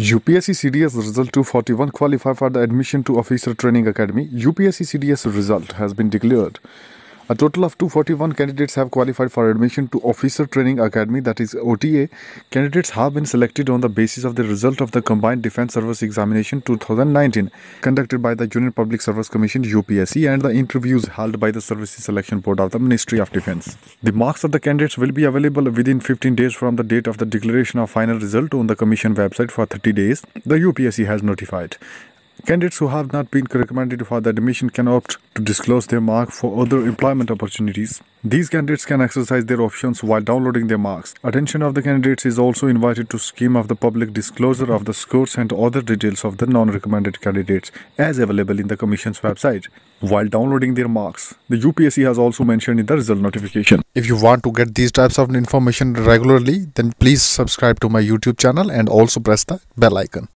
UPSC CDS Result 241 qualify for the admission to Officer Training Academy. UPSC CDS result has been declared a total of 241 candidates have qualified for admission to Officer Training Academy, that is OTA. Candidates have been selected on the basis of the result of the Combined Defense Service Examination 2019, conducted by the Junior Public Service Commission UPSC, and the interviews held by the Services Selection Board of the Ministry of Defense. The marks of the candidates will be available within 15 days from the date of the declaration of final result on the Commission website for 30 days, the UPSC has notified. Candidates who have not been recommended for the admission can opt to disclose their mark for other employment opportunities. These candidates can exercise their options while downloading their marks. Attention of the candidates is also invited to scheme of the public disclosure of the scores and other details of the non-recommended candidates as available in the Commission's website while downloading their marks. The UPSC has also mentioned in the result notification. If you want to get these types of information regularly, then please subscribe to my YouTube channel and also press the bell icon.